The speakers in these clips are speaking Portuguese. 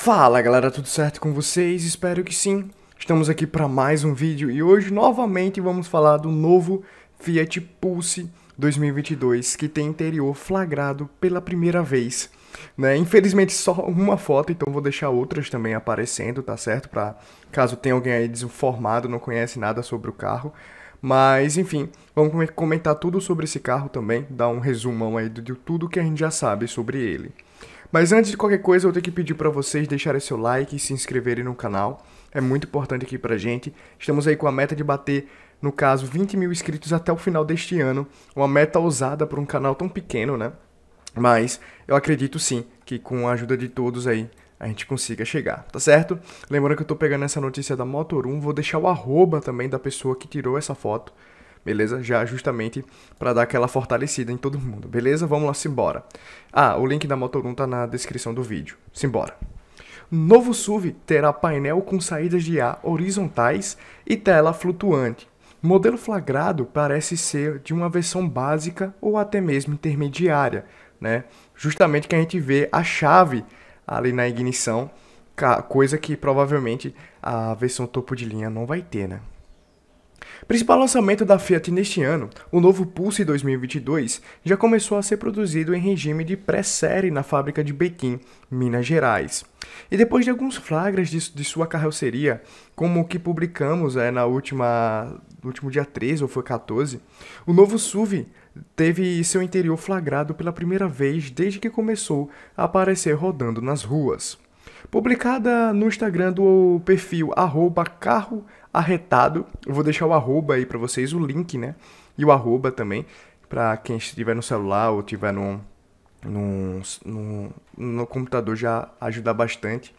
Fala galera, tudo certo com vocês? Espero que sim. Estamos aqui para mais um vídeo e hoje novamente vamos falar do novo Fiat Pulse 2022 que tem interior flagrado pela primeira vez. Né? Infelizmente só uma foto, então vou deixar outras também aparecendo, tá certo? Para caso tenha alguém aí desinformado, não conhece nada sobre o carro. Mas enfim, vamos comentar tudo sobre esse carro também, dar um resumão aí de tudo que a gente já sabe sobre ele. Mas antes de qualquer coisa, eu tenho que pedir para vocês deixarem seu like e se inscreverem no canal. É muito importante aqui pra gente. Estamos aí com a meta de bater, no caso, 20 mil inscritos até o final deste ano. Uma meta ousada para um canal tão pequeno, né? Mas eu acredito sim que com a ajuda de todos aí a gente consiga chegar, tá certo? Lembrando que eu tô pegando essa notícia da Motor 1, vou deixar o arroba também da pessoa que tirou essa foto beleza? Já justamente para dar aquela fortalecida em todo mundo, beleza? Vamos lá, simbora. Ah, o link da Motorum tá na descrição do vídeo. Simbora. Novo SUV terá painel com saídas de ar horizontais e tela flutuante. Modelo flagrado parece ser de uma versão básica ou até mesmo intermediária, né? Justamente que a gente vê a chave ali na ignição, coisa que provavelmente a versão topo de linha não vai ter, né? Principal lançamento da Fiat neste ano, o novo Pulse 2022 já começou a ser produzido em regime de pré-série na fábrica de Bequim, Minas Gerais. E depois de alguns flagras de, de sua carroceria, como o que publicamos é, na última, no último dia 13 ou foi 14, o novo SUV teve seu interior flagrado pela primeira vez desde que começou a aparecer rodando nas ruas. Publicada no Instagram do perfil carro arretado. Eu vou deixar o arroba aí para vocês, o link, né? E o arroba também, para quem estiver no celular ou tiver no, no, no, no computador já ajudar bastante.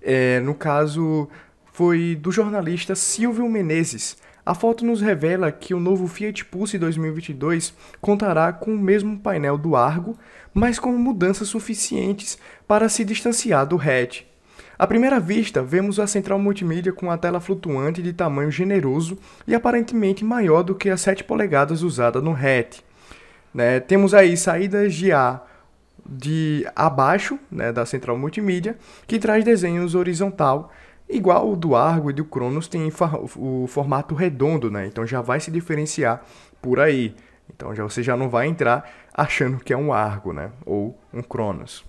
É, no caso, foi do jornalista Silvio Menezes. A foto nos revela que o novo Fiat Pulse 2022 contará com o mesmo painel do Argo, mas com mudanças suficientes para se distanciar do hatch. À primeira vista, vemos a central multimídia com a tela flutuante de tamanho generoso e aparentemente maior do que as 7 polegadas usada no RET. Né? Temos aí saídas de ar de abaixo né, da central multimídia, que traz desenhos horizontal, igual o do Argo e do Cronos tem o formato redondo, né? então já vai se diferenciar por aí. Então já, você já não vai entrar achando que é um Argo né? ou um Cronos.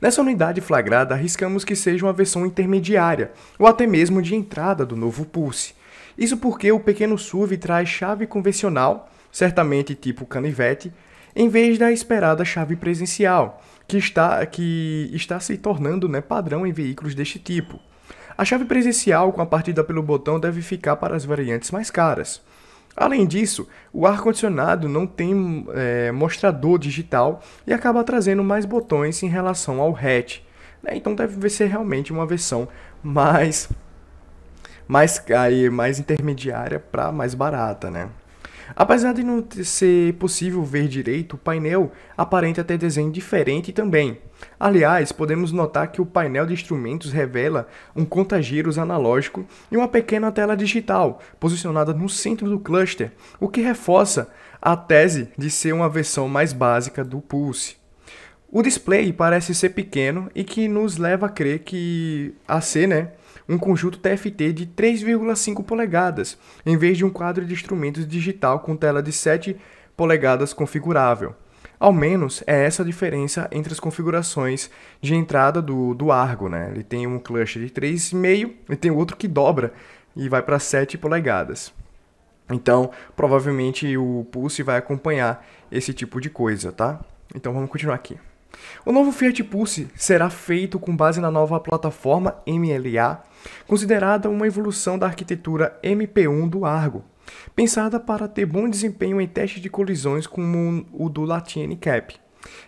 Nessa unidade flagrada, arriscamos que seja uma versão intermediária, ou até mesmo de entrada do novo Pulse. Isso porque o pequeno SUV traz chave convencional, certamente tipo canivete, em vez da esperada chave presencial, que está, que está se tornando né, padrão em veículos deste tipo. A chave presencial com a partida pelo botão deve ficar para as variantes mais caras. Além disso, o ar-condicionado não tem é, mostrador digital e acaba trazendo mais botões em relação ao hatch. Né? Então deve ser realmente uma versão mais, mais, aí, mais intermediária para mais barata. Né? Apesar de não ser possível ver direito, o painel aparenta ter desenho diferente também. Aliás, podemos notar que o painel de instrumentos revela um contagiros analógico e uma pequena tela digital, posicionada no centro do cluster, o que reforça a tese de ser uma versão mais básica do Pulse. O display parece ser pequeno e que nos leva a crer que a ser, né, um conjunto TFT de 3,5 polegadas, em vez de um quadro de instrumentos digital com tela de 7 polegadas configurável. Ao menos é essa a diferença entre as configurações de entrada do, do Argo. Né? Ele tem um cluster de 3,5 e tem outro que dobra e vai para 7 polegadas. Então, provavelmente o Pulse vai acompanhar esse tipo de coisa, tá? Então vamos continuar aqui. O novo Fiat Pulse será feito com base na nova plataforma MLA, considerada uma evolução da arquitetura MP1 do Argo, pensada para ter bom desempenho em testes de colisões como o do Latine Cap.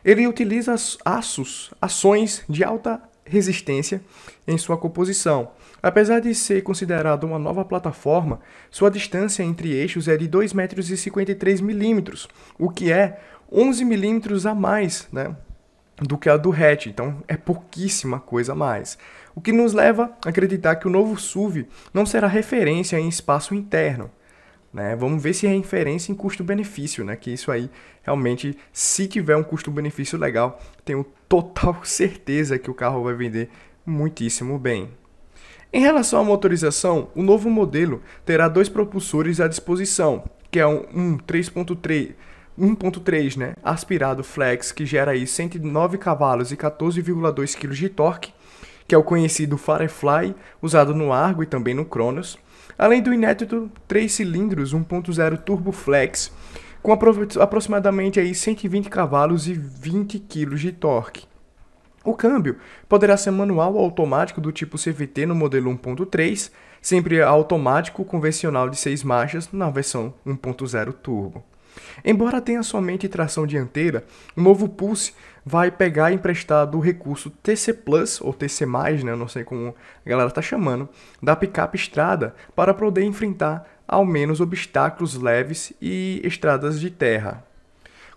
Ele utiliza aços, ações de alta resistência em sua composição. Apesar de ser considerado uma nova plataforma, sua distância entre eixos é de 2,53 mm, o que é 11 mm a mais né, do que a do hatch, então é pouquíssima coisa a mais. O que nos leva a acreditar que o novo SUV não será referência em espaço interno. Né? Vamos ver se é referência em custo-benefício, né? que isso aí realmente, se tiver um custo-benefício legal, tenho total certeza que o carro vai vender muitíssimo bem. Em relação à motorização, o novo modelo terá dois propulsores à disposição, que é um, um 3.3 1.3, né, aspirado flex, que gera aí 109 cavalos e 14,2 kg de torque, que é o conhecido Firefly, usado no Argo e também no Cronos, além do inédito 3 cilindros 1.0 Turbo Flex, com apro aproximadamente aí 120 cavalos e 20 kg de torque. O câmbio poderá ser manual ou automático do tipo CVT no modelo 1.3, sempre automático convencional de 6 marchas na versão 1.0 turbo. Embora tenha somente tração dianteira, o novo Pulse vai pegar emprestado o recurso TC Plus, ou TC+, né, não sei como a galera está chamando, da picape Estrada para poder enfrentar ao menos obstáculos leves e estradas de terra.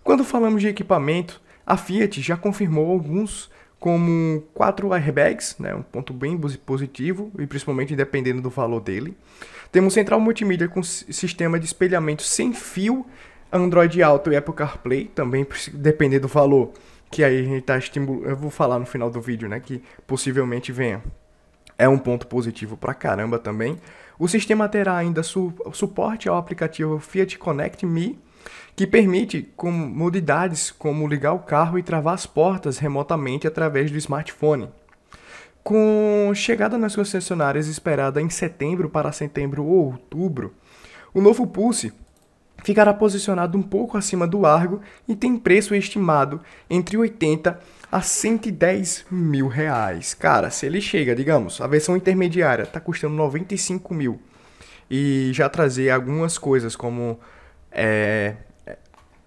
Quando falamos de equipamento, a Fiat já confirmou alguns como quatro airbags, né, um ponto bem positivo e principalmente dependendo do valor dele. Temos central multimídia com sistema de espelhamento sem fio Android Auto e Apple CarPlay, também depender do valor, que aí a gente está estimulando. Eu vou falar no final do vídeo, né? Que possivelmente venha. É um ponto positivo pra caramba também. O sistema terá ainda su suporte ao aplicativo Fiat Connect Me, que permite comodidades como ligar o carro e travar as portas remotamente através do smartphone. Com chegada nas concessionárias esperada em setembro para setembro ou outubro, o novo Pulse ficará posicionado um pouco acima do Argo e tem preço estimado entre 80 a 110 mil reais. Cara, se ele chega, digamos, a versão intermediária está custando 95 mil e já trazer algumas coisas como é, é,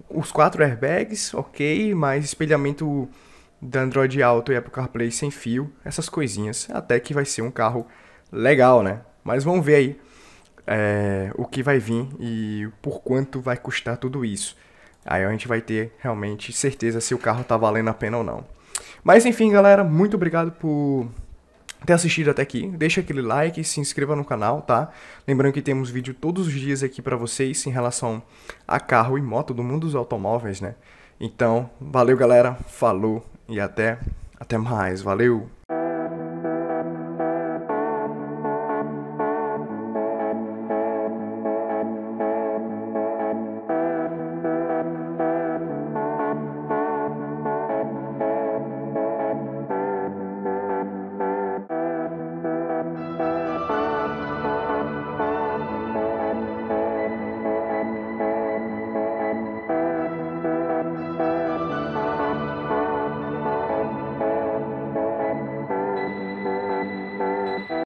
os quatro airbags, ok, mas espelhamento da Android Auto e Apple CarPlay sem fio, essas coisinhas, até que vai ser um carro legal, né? Mas vamos ver aí é, o que vai vir e por quanto vai custar tudo isso. Aí a gente vai ter realmente certeza se o carro tá valendo a pena ou não. Mas enfim, galera, muito obrigado por ter assistido até aqui. Deixa aquele like, se inscreva no canal, tá? Lembrando que temos vídeo todos os dias aqui para vocês em relação a carro e moto do mundo dos automóveis, né? Então, valeu, galera. Falou e até até mais. Valeu.